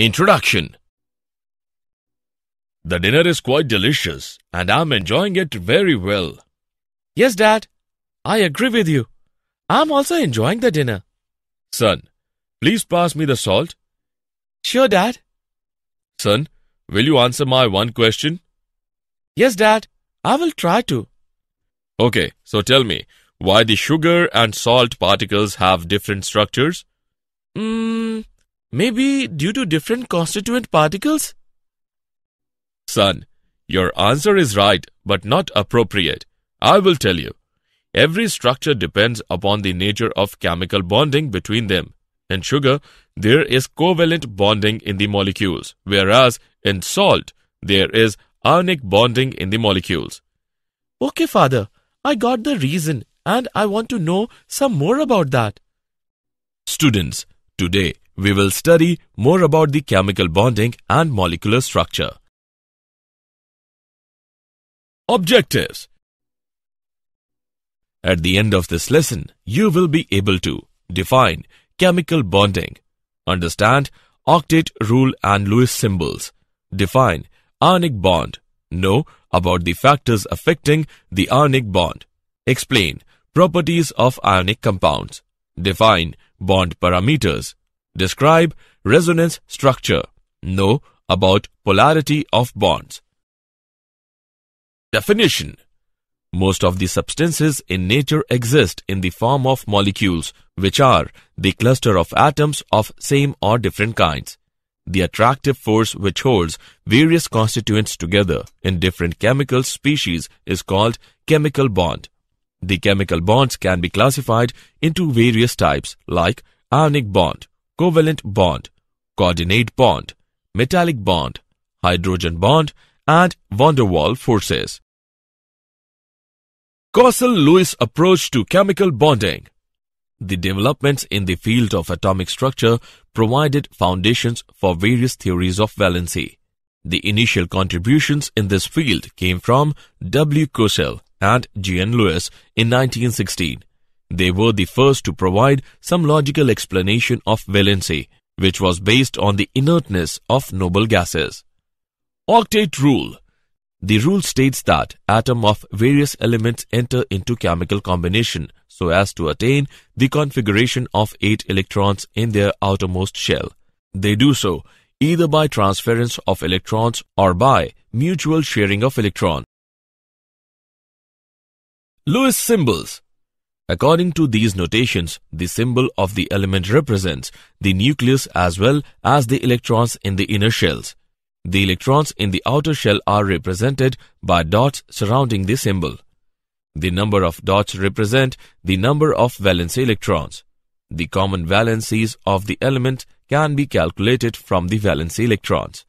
Introduction The dinner is quite delicious and I'm enjoying it very well. Yes, Dad. I agree with you. I'm also enjoying the dinner. Son, please pass me the salt. Sure, Dad. Son, will you answer my one question? Yes, Dad. I will try to. Okay, so tell me, why the sugar and salt particles have different structures? Mmm may be due to different constituent particles? Son, your answer is right but not appropriate. I will tell you. Every structure depends upon the nature of chemical bonding between them. In sugar, there is covalent bonding in the molecules, whereas in salt, there is ionic bonding in the molecules. Okay, father, I got the reason and I want to know some more about that. Students, today we will study more about the chemical bonding and molecular structure. Objectives At the end of this lesson, you will be able to define chemical bonding, understand octet rule and Lewis symbols, define ionic bond, know about the factors affecting the ionic bond, explain properties of ionic compounds, define bond parameters, Describe resonance structure. Know about polarity of bonds. Definition Most of the substances in nature exist in the form of molecules, which are the cluster of atoms of same or different kinds. The attractive force which holds various constituents together in different chemical species is called chemical bond. The chemical bonds can be classified into various types like ionic bond, covalent bond, coordinate bond, metallic bond, hydrogen bond, and van der Waals forces. Causal-Lewis approach to chemical bonding the developments in the field of atomic structure provided foundations for various theories of valency. The initial contributions in this field came from W. Cosell and G. N. Lewis in 1916 they were the first to provide some logical explanation of valency, which was based on the inertness of noble gases. Octet rule. The rule states that atoms of various elements enter into chemical combination so as to attain the configuration of 8 electrons in their outermost shell. They do so either by transference of electrons or by mutual sharing of electrons. Lewis symbols According to these notations, the symbol of the element represents the nucleus as well as the electrons in the inner shells. The electrons in the outer shell are represented by dots surrounding the symbol. The number of dots represent the number of valence electrons. The common valencies of the element can be calculated from the valence electrons.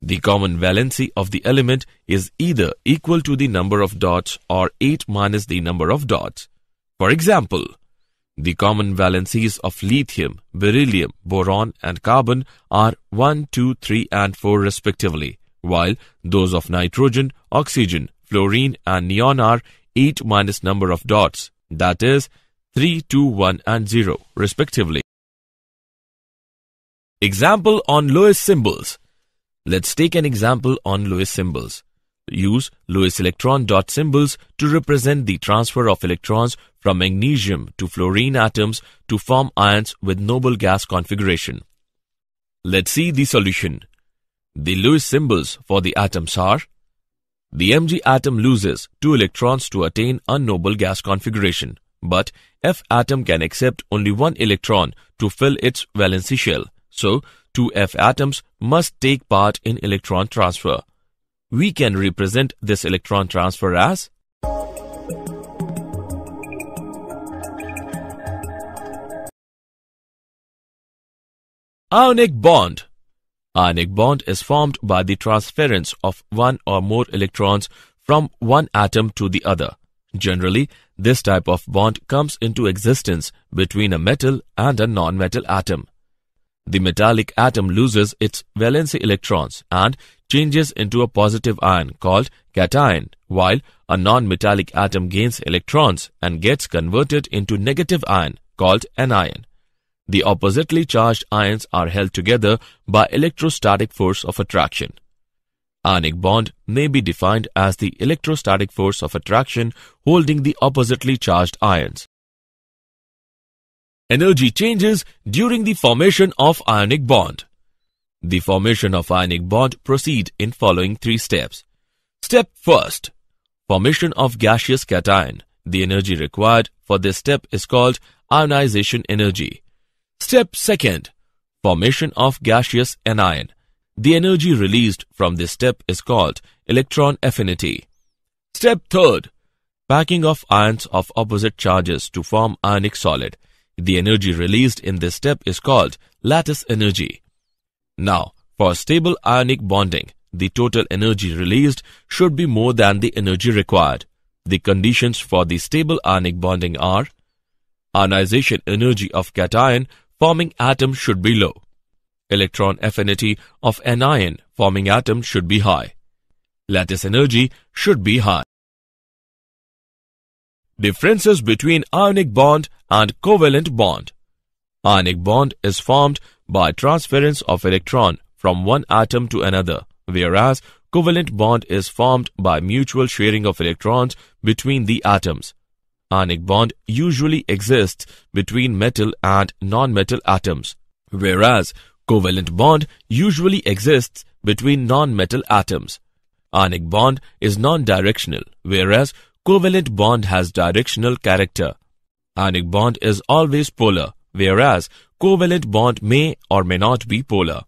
The common valency of the element is either equal to the number of dots or 8 minus the number of dots. For example, the common valencies of lithium, beryllium, boron and carbon are 1, 2, 3 and 4 respectively, while those of nitrogen, oxygen, fluorine and neon are 8 minus number of dots, that is 3, 2, 1 and 0 respectively. Example on Lewis symbols. Let's take an example on Lewis symbols. Use Lewis electron dot symbols to represent the transfer of electrons from magnesium to fluorine atoms to form ions with noble gas configuration. Let's see the solution. The Lewis symbols for the atoms are The Mg atom loses 2 electrons to attain a noble gas configuration, but F atom can accept only 1 electron to fill its valency shell. So, two F atoms must take part in electron transfer we can represent this electron transfer as ionic bond. Ionic bond is formed by the transference of one or more electrons from one atom to the other. Generally, this type of bond comes into existence between a metal and a non-metal atom. The metallic atom loses its valency electrons and changes into a positive ion called cation, while a non-metallic atom gains electrons and gets converted into negative ion called anion. The oppositely charged ions are held together by electrostatic force of attraction. Ionic bond may be defined as the electrostatic force of attraction holding the oppositely charged ions. Energy changes during the formation of ionic bond. The formation of ionic bond proceed in following three steps. Step 1st. Formation of gaseous cation. The energy required for this step is called ionization energy. Step 2nd. Formation of gaseous anion. The energy released from this step is called electron affinity. Step 3rd. Packing of ions of opposite charges to form ionic solid. The energy released in this step is called lattice energy. Now, for stable ionic bonding, the total energy released should be more than the energy required. The conditions for the stable ionic bonding are ionization energy of cation forming atom should be low. Electron affinity of anion forming atom should be high. Lattice energy should be high. Differences between ionic bond and covalent bond Ionic bond is formed by transference of electron from one atom to another, whereas covalent bond is formed by mutual sharing of electrons between the atoms. Ionic bond usually exists between metal and non-metal atoms, whereas covalent bond usually exists between non-metal atoms. Ionic bond is non-directional, whereas covalent bond has directional character. Ionic bond is always polar, whereas covalent bond may or may not be polar.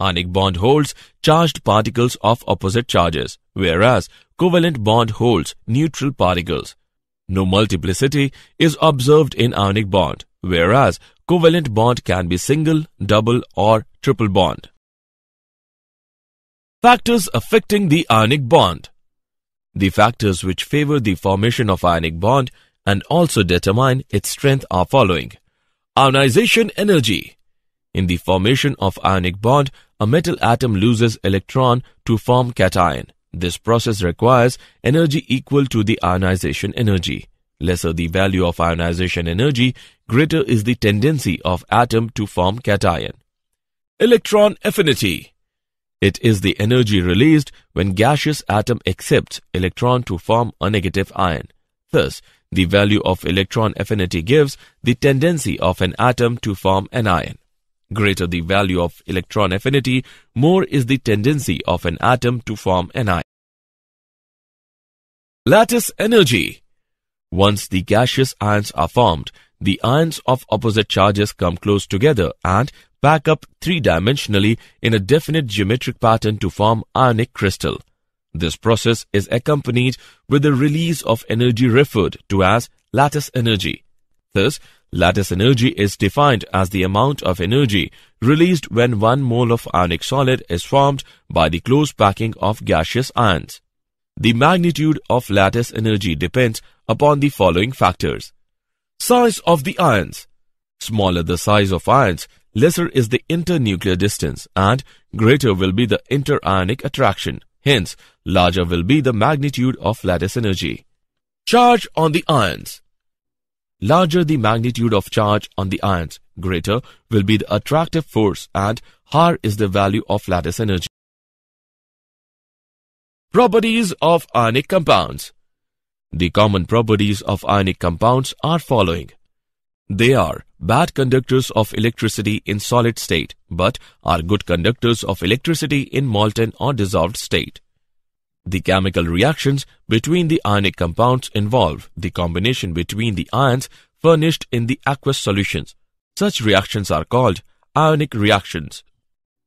Ionic bond holds charged particles of opposite charges, whereas covalent bond holds neutral particles. No multiplicity is observed in ionic bond, whereas covalent bond can be single, double or triple bond. Factors affecting the ionic bond The factors which favor the formation of ionic bond and also determine its strength are following. Ionization energy. In the formation of ionic bond, a metal atom loses electron to form cation. This process requires energy equal to the ionization energy. Lesser the value of ionization energy, greater is the tendency of atom to form cation. Electron affinity. It is the energy released when gaseous atom accepts electron to form a negative ion. Thus, the value of electron affinity gives the tendency of an atom to form an ion. Greater the value of electron affinity, more is the tendency of an atom to form an ion. Lattice energy. Once the gaseous ions are formed, the ions of opposite charges come close together and pack up three-dimensionally in a definite geometric pattern to form ionic crystal. This process is accompanied with the release of energy referred to as lattice energy. Thus, lattice energy is defined as the amount of energy released when one mole of ionic solid is formed by the close packing of gaseous ions. The magnitude of lattice energy depends upon the following factors. Size of the ions. Smaller the size of ions, lesser is the internuclear distance and greater will be the interionic attraction. Hence, larger will be the magnitude of lattice energy. Charge on the ions Larger the magnitude of charge on the ions, greater will be the attractive force and higher is the value of lattice energy. Properties of ionic compounds The common properties of ionic compounds are following. They are bad conductors of electricity in solid state but are good conductors of electricity in molten or dissolved state. The chemical reactions between the ionic compounds involve the combination between the ions furnished in the aqueous solutions. Such reactions are called ionic reactions.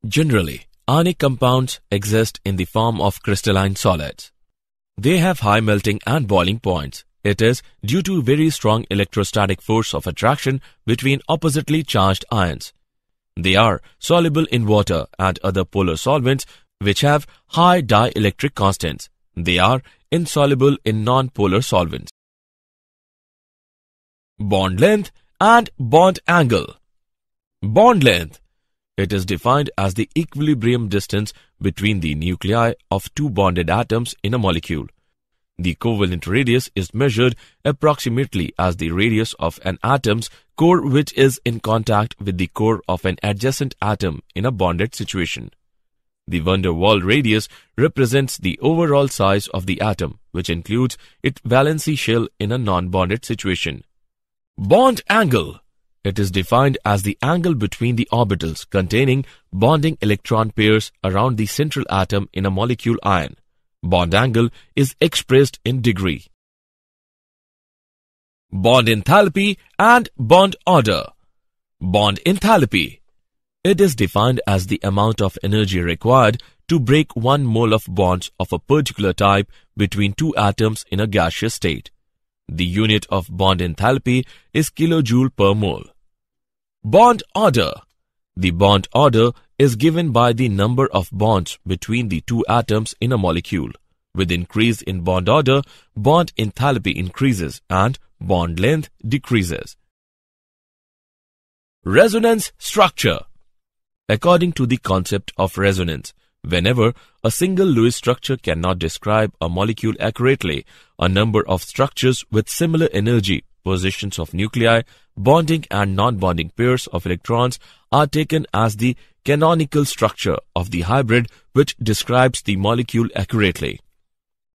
Generally, ionic compounds exist in the form of crystalline solids. They have high melting and boiling points it is due to very strong electrostatic force of attraction between oppositely charged ions. They are soluble in water and other polar solvents which have high dielectric constants. They are insoluble in non-polar solvents. Bond length and bond angle. Bond length. It is defined as the equilibrium distance between the nuclei of two bonded atoms in a molecule. The covalent radius is measured approximately as the radius of an atom's core which is in contact with the core of an adjacent atom in a bonded situation. The van der Waal radius represents the overall size of the atom, which includes its valency shell in a non-bonded situation. Bond angle it is defined as the angle between the orbitals containing bonding electron pairs around the central atom in a molecule ion. Bond angle is expressed in degree. Bond enthalpy and bond order. Bond enthalpy. It is defined as the amount of energy required to break one mole of bonds of a particular type between two atoms in a gaseous state. The unit of bond enthalpy is kilojoule per mole. Bond order. The bond order is given by the number of bonds between the two atoms in a molecule. With increase in bond order, bond enthalpy increases and bond length decreases. Resonance structure According to the concept of resonance, whenever a single Lewis structure cannot describe a molecule accurately, a number of structures with similar energy positions of nuclei, bonding and non-bonding pairs of electrons are taken as the canonical structure of the hybrid which describes the molecule accurately.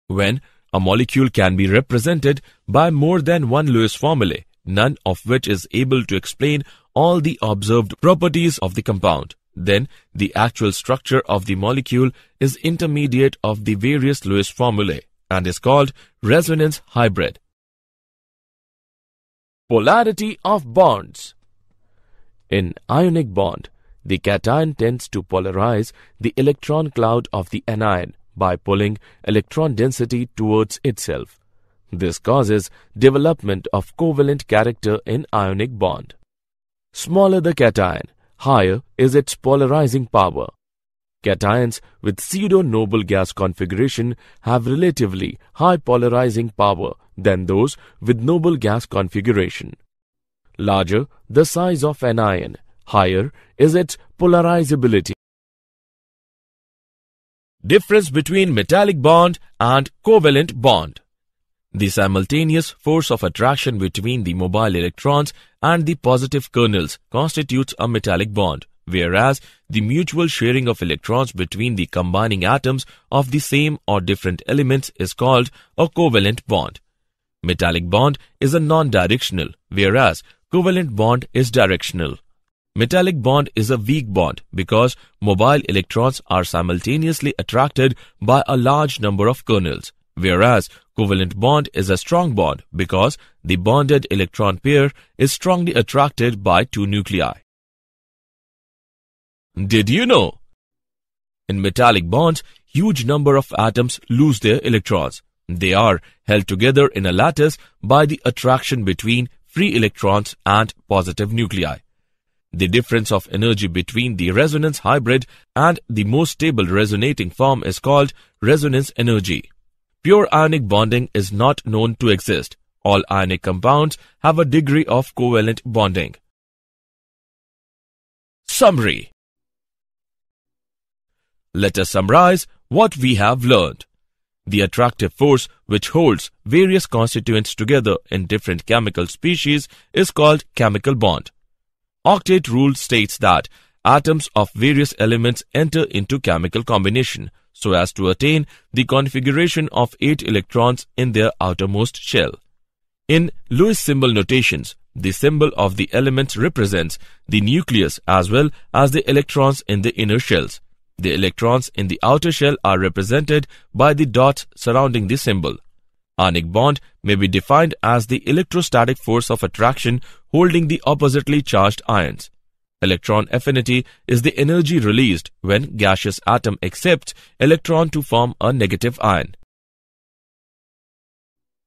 When a molecule can be represented by more than one Lewis formulae, none of which is able to explain all the observed properties of the compound. Then the actual structure of the molecule is intermediate of the various Lewis formulae and is called resonance hybrid. Polarity of bonds. In ionic bond, the cation tends to polarize the electron cloud of the anion by pulling electron density towards itself. This causes development of covalent character in ionic bond. Smaller the cation, higher is its polarizing power. Cations with pseudo-noble gas configuration have relatively high polarizing power than those with noble gas configuration. Larger the size of an ion, higher is its polarizability. Difference between metallic bond and covalent bond. The simultaneous force of attraction between the mobile electrons and the positive kernels constitutes a metallic bond, whereas the mutual sharing of electrons between the combining atoms of the same or different elements is called a covalent bond. Metallic bond is a non-directional, whereas covalent bond is directional. Metallic bond is a weak bond because mobile electrons are simultaneously attracted by a large number of kernels, whereas covalent bond is a strong bond because the bonded electron pair is strongly attracted by two nuclei. Did you know? In metallic bonds, huge number of atoms lose their electrons. They are held together in a lattice by the attraction between free electrons and positive nuclei. The difference of energy between the resonance hybrid and the most stable resonating form is called resonance energy. Pure ionic bonding is not known to exist. All ionic compounds have a degree of covalent bonding. Summary Let us summarize what we have learned the attractive force which holds various constituents together in different chemical species is called chemical bond. Octet rule states that atoms of various elements enter into chemical combination so as to attain the configuration of 8 electrons in their outermost shell. In Lewis symbol notations, the symbol of the element represents the nucleus as well as the electrons in the inner shells. The electrons in the outer shell are represented by the dots surrounding the symbol. Ionic bond may be defined as the electrostatic force of attraction holding the oppositely charged ions. Electron affinity is the energy released when gaseous atom accepts electron to form a negative ion.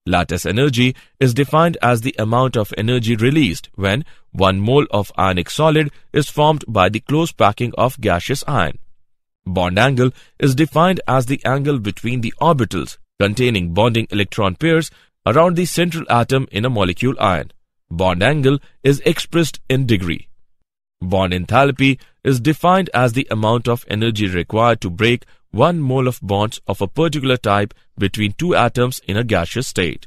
Lattice energy is defined as the amount of energy released when 1 mole of ionic solid is formed by the close packing of gaseous ion. Bond angle is defined as the angle between the orbitals containing bonding electron pairs around the central atom in a molecule ion. Bond angle is expressed in degree. Bond enthalpy is defined as the amount of energy required to break one mole of bonds of a particular type between two atoms in a gaseous state.